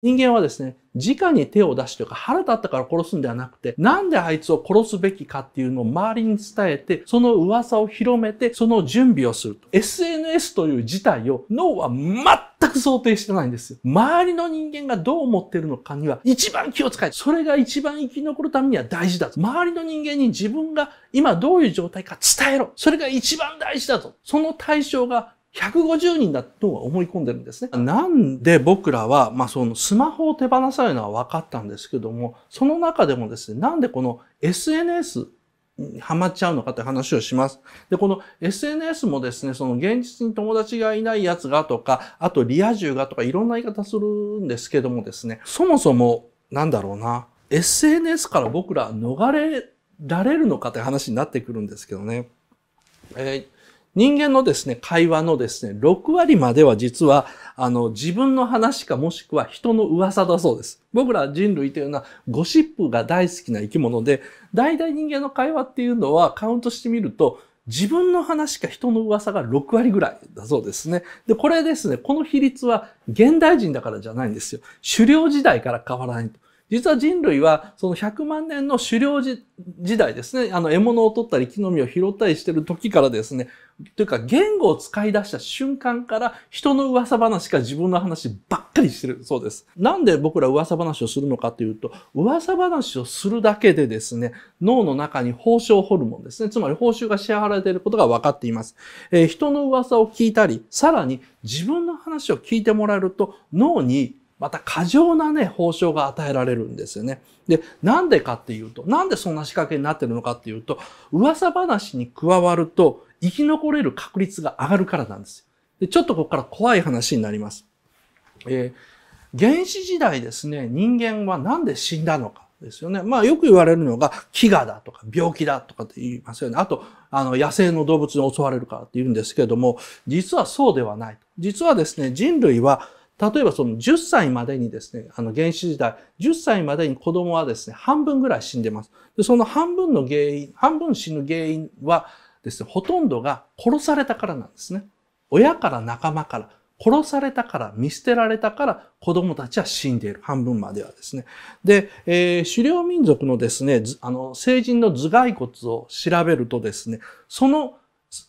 人間はですね、直に手を出してか腹立ったから殺すんではなくて、なんであいつを殺すべきかっていうのを周りに伝えて、その噂を広めて、その準備をすると。SNS という事態を脳は全く想定してないんですよ。周りの人間がどう思ってるのかには一番気を使え。それが一番生き残るためには大事だと。周りの人間に自分が今どういう状態か伝えろ。それが一番大事だと。その対象が150人だと思い込んでるんですね。なんで僕らは、まあ、そのスマホを手放されるのは分かったんですけども、その中でもですね、なんでこの SNS にハマっちゃうのかって話をします。で、この SNS もですね、その現実に友達がいないやつがとか、あとリア充がとかいろんな言い方するんですけどもですね、そもそも、なんだろうな、SNS から僕ら逃れられるのかって話になってくるんですけどね。えー人間のですね、会話のですね、6割までは実は、あの、自分の話かもしくは人の噂だそうです。僕ら人類というのはゴシップが大好きな生き物で、大体人間の会話っていうのはカウントしてみると、自分の話か人の噂が6割ぐらいだそうですね。で、これですね、この比率は現代人だからじゃないんですよ。狩猟時代から変わらないと。実は人類はその100万年の狩猟時代ですね、あの獲物を取ったり木の実を拾ったりしてる時からですね、というか言語を使い出した瞬間から人の噂話か自分の話ばっかりしてるそうです。なんで僕ら噂話をするのかというと、噂話をするだけでですね、脳の中に報酬ホルモンですね、つまり報酬が支払われていることが分かっています。えー、人の噂を聞いたり、さらに自分の話を聞いてもらえると脳にまた過剰なね、報奨が与えられるんですよね。で、なんでかっていうと、なんでそんな仕掛けになってるのかっていうと、噂話に加わると生き残れる確率が上がるからなんですよ。で、ちょっとここから怖い話になります。えー、原始時代ですね、人間はなんで死んだのか。ですよね。まあよく言われるのが、飢餓だとか病気だとかって言いますよね。あと、あの、野生の動物に襲われるからって言うんですけれども、実はそうではない。実はですね、人類は例えばその10歳までにですね、あの原始時代、10歳までに子供はですね、半分ぐらい死んでます。でその半分の原因、半分死ぬ原因はですね、ほとんどが殺されたからなんですね。親から仲間から、殺されたから、見捨てられたから、子供たちは死んでいる。半分まではですね。で、えー、狩猟民族のですね、あの、成人の頭蓋骨を調べるとですね、その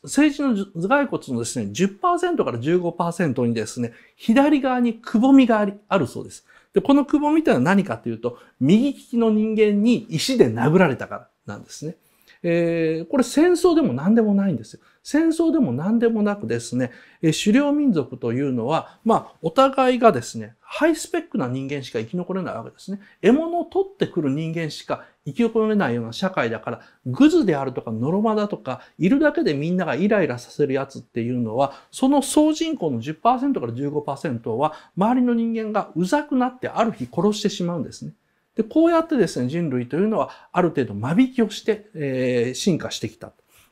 政治の頭蓋骨のですね、10%から15%にですね、左側にくぼみがあり、あるそうです。で、このくぼみというのは何かというと、右利きの人間に石で殴られたからなんですね。えー、これ戦争でも何でもないんですよ。戦争でも何でもなくですね、えー、狩猟民族というのは、まあ、お互いがですね、ハイスペックな人間しか生き残れないわけですね。獲物を取ってくる人間しか生き残れないような社会だから、グズであるとか、ノロマだとか、いるだけでみんながイライラさせるやつっていうのは、その総人口の10%から15%は、周りの人間がうざくなってある日殺してしまうんですね。で、こうやってですね、人類というのはある程度間引きをして、えー、進化してきた。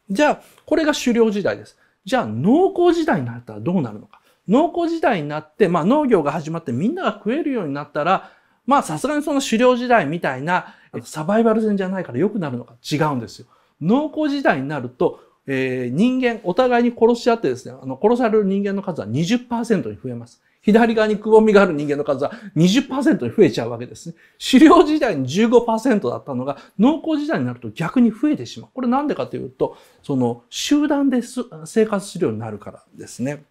じゃあ、これが狩猟時代です。じゃあ、農耕時代になったらどうなるのか。農耕時代になって、まあ農業が始まってみんなが食えるようになったら、まあさすがにその狩猟時代みたいなサバイバル戦じゃないから良くなるのか違うんですよ。農耕時代になると、えー、人間、お互いに殺し合ってですね、あの殺される人間の数は20%に増えます。左側にくぼみがある人間の数は20%に増えちゃうわけですね。狩猟時代に15%だったのが、農耕時代になると逆に増えてしまう。これなんでかというと、その集団で生活するようになるからですね。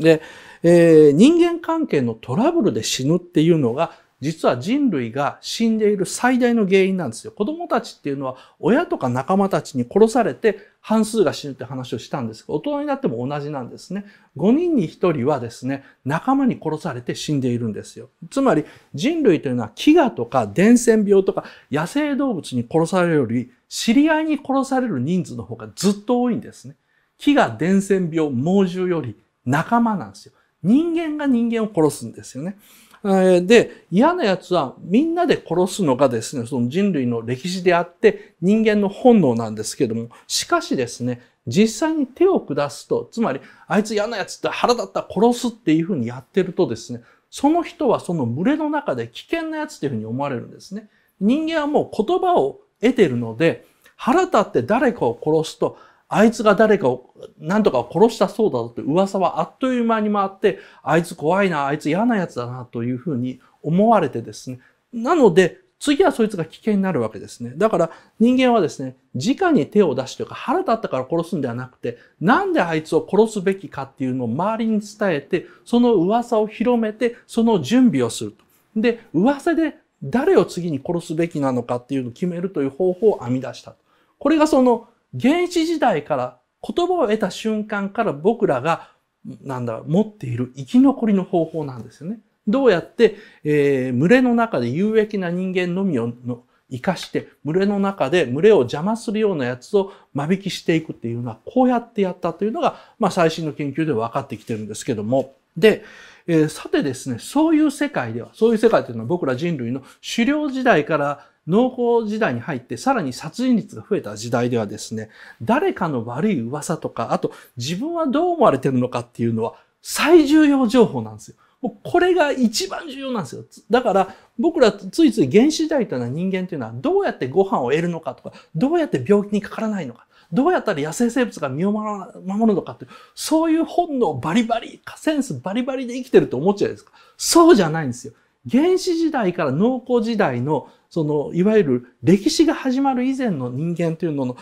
で、えー、人間関係のトラブルで死ぬっていうのが実は人類が死んでいる最大の原因なんですよ。子供たちっていうのは親とか仲間たちに殺されて半数が死ぬって話をしたんですけど、大人になっても同じなんですね。5人に1人はですね、仲間に殺されて死んでいるんですよ。つまり人類というのは飢餓とか伝染病とか野生動物に殺されるより知り合いに殺される人数の方がずっと多いんですね。飢餓、伝染病、猛獣より仲間なんですよ。人間が人間を殺すんですよね。で、嫌な奴はみんなで殺すのがですね、その人類の歴史であって人間の本能なんですけども、しかしですね、実際に手を下すと、つまり、あいつ嫌な奴って腹立ったら殺すっていうふうにやってるとですね、その人はその群れの中で危険な奴っていうふうに思われるんですね。人間はもう言葉を得てるので、腹立って誰かを殺すと、あいつが誰かを何とか殺したそうだと噂はあっという間に回って、あいつ怖いな、あいつ嫌なやつだなというふうに思われてですね。なので、次はそいつが危険になるわけですね。だから人間はですね、直に手を出しというか腹立ったから殺すんではなくて、なんであいつを殺すべきかっていうのを周りに伝えて、その噂を広めて、その準備をすると。で、噂で誰を次に殺すべきなのかっていうのを決めるという方法を編み出した。これがその原始時代から言葉を得た瞬間から僕らが、なんだ、持っている生き残りの方法なんですよね。どうやって、えー、群れの中で有益な人間のみをの生かして、群れの中で群れを邪魔するようなやつを間引きしていくっていうのは、こうやってやったというのが、まあ最新の研究で分かってきてるんですけども。で、えー、さてですね、そういう世界では、そういう世界というのは僕ら人類の狩猟時代から農耕時代に入ってさらに殺人率が増えた時代ではですね、誰かの悪い噂とか、あと自分はどう思われてるのかっていうのは最重要情報なんですよ。もうこれが一番重要なんですよ。だから僕らついつい原始時代というのは人間というのはどうやってご飯を得るのかとか、どうやって病気にかからないのか、どうやったら野生生物が身を守るのかっていう、そういう本能バリバリ、センスバリバリで生きてると思っちゃうじゃないですか。そうじゃないんですよ。原始時代から農耕時代の、その、いわゆる歴史が始まる以前の人間というの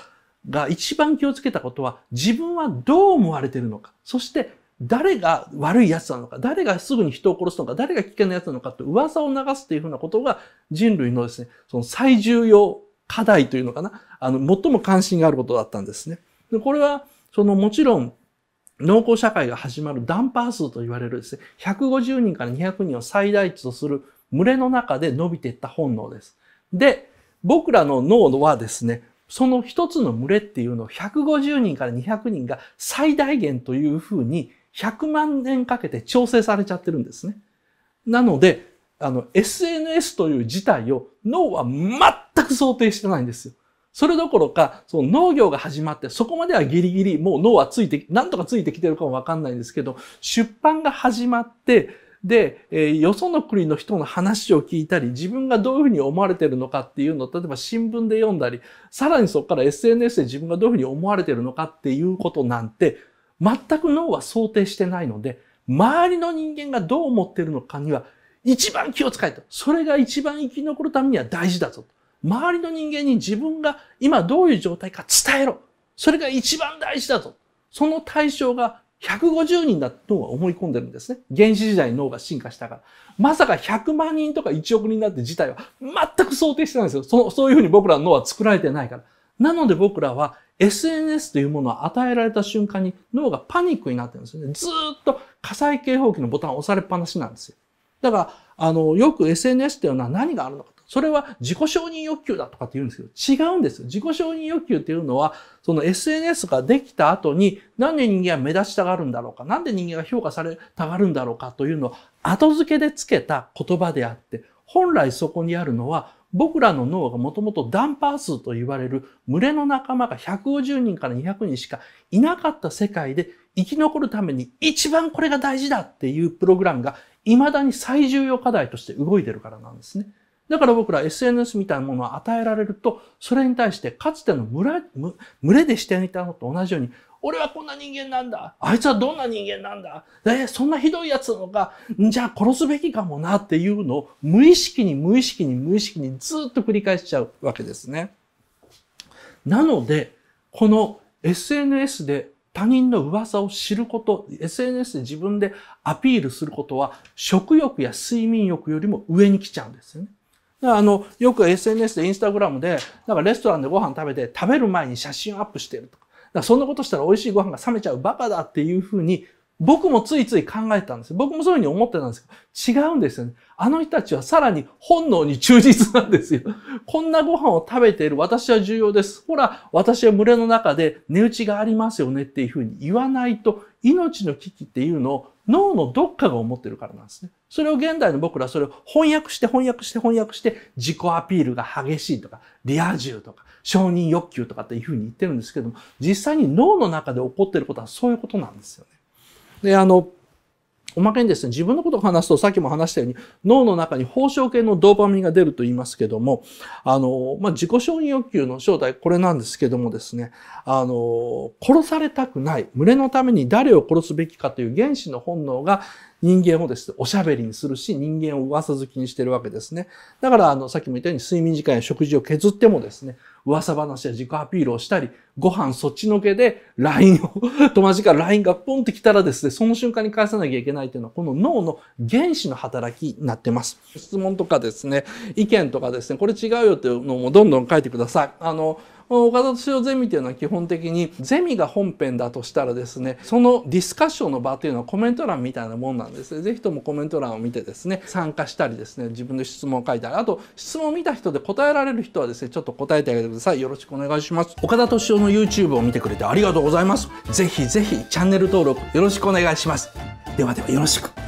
が一番気をつけたことは、自分はどう思われているのか、そして誰が悪い奴なのか、誰がすぐに人を殺すのか、誰が危険な奴なのかって噂を流すというふうなことが人類のですね、その最重要課題というのかな、あの、最も関心があることだったんですね。でこれは、そのもちろん、農耕社会が始まるダンパー数と言われるですね、150人から200人を最大値とする群れの中で伸びていった本能です。で、僕らの脳はですね、その一つの群れっていうのを150人から200人が最大限というふうに100万年かけて調整されちゃってるんですね。なので、あの、SNS という事態を脳は全く想定してないんですよ。それどころか、その農業が始まって、そこまではギリギリ、もう脳はついて、なんとかついてきてるかもわかんないんですけど、出版が始まって、で、えー、よその国の人の話を聞いたり、自分がどういうふうに思われてるのかっていうのを、例えば新聞で読んだり、さらにそこから SNS で自分がどういうふうに思われてるのかっていうことなんて、全く脳は想定してないので、周りの人間がどう思ってるのかには、一番気を使えと。それが一番生き残るためには大事だぞ周りの人間に自分が今どういう状態か伝えろ。それが一番大事だと。その対象が150人だと脳は思い込んでるんですね。原始時代に脳が進化したから。まさか100万人とか1億人だって事態は全く想定してないんですよ。そのそういうふうに僕らの脳は作られてないから。なので僕らは SNS というものを与えられた瞬間に脳がパニックになってるんですよね。ずっと火災警報器のボタンを押されっぱなしなんですよ。だから、あの、よく SNS っていうのは何があるのか。それは自己承認欲求だとかって言うんですけど、違うんです。自己承認欲求っていうのは、その SNS ができた後に、なんで人間は目立ちたがるんだろうか、なんで人間が評価されたがるんだろうかというのを後付けでつけた言葉であって、本来そこにあるのは、僕らの脳がもともとダンパー数と言われる群れの仲間が150人から200人しかいなかった世界で生き残るために一番これが大事だっていうプログラムが未だに最重要課題として動いてるからなんですね。だから僕ら SNS みたいなものを与えられると、それに対してかつての群れでしていたのと同じように、俺はこんな人間なんだ。あいつはどんな人間なんだ。え、そんなひどいやつのか。じゃあ殺すべきかもなっていうのを無意識に無意識に無意識にずっと繰り返しちゃうわけですね。なので、この SNS で他人の噂を知ること、SNS で自分でアピールすることは食欲や睡眠欲よりも上に来ちゃうんですよね。あの、よく SNS でインスタグラムで、なんかレストランでご飯食べて、食べる前に写真アップしてるとか。かそんなことしたら美味しいご飯が冷めちゃうバカだっていうふうに、僕もついつい考えたんです僕もそういうふうに思ってたんですけど、違うんですよね。あの人たちはさらに本能に忠実なんですよ。こんなご飯を食べている私は重要です。ほら、私は群れの中で値打ちがありますよねっていうふうに言わないと、命の危機っていうのを脳のどっかが思ってるからなんですね。それを現代の僕らそれを翻訳して翻訳して翻訳して自己アピールが激しいとか、リア充とか、承認欲求とかっていうふうに言ってるんですけども、実際に脳の中で起こってることはそういうことなんですよね。で、あの、おまけにですね、自分のことを話すと、さっきも話したように、脳の中に報奨系のドーパミンが出ると言いますけども、あの、まあ、自己承認欲求の正体、これなんですけどもですね、あの、殺されたくない、群れのために誰を殺すべきかという原始の本能が、人間をですね、おしゃべりにするし、人間を噂好きにしてるわけですね。だから、あの、さっきも言ったように、睡眠時間や食事を削ってもですね、噂話や自己アピールをしたり、ご飯そっちのけで LINE を、友達から LINE がポンってきたらですね、その瞬間に返さなきゃいけないというのは、この脳の原始の働きになってます。質問とかですね、意見とかですね、これ違うよっていうのもどんどん書いてください。あの、岡田敏夫ゼミというのは基本的にゼミが本編だとしたらですねそのディスカッションの場というのはコメント欄みたいなもんなんですね是非ともコメント欄を見てですね参加したりですね自分の質問を書いたりあと質問を見た人で答えられる人はですねちょっと答えてあげてくださいくださいよろしくお願いします岡田敏夫の YouTube を見てくれてありがとうございますぜひぜひチャンネル登録よろしくお願いしますではではよろしく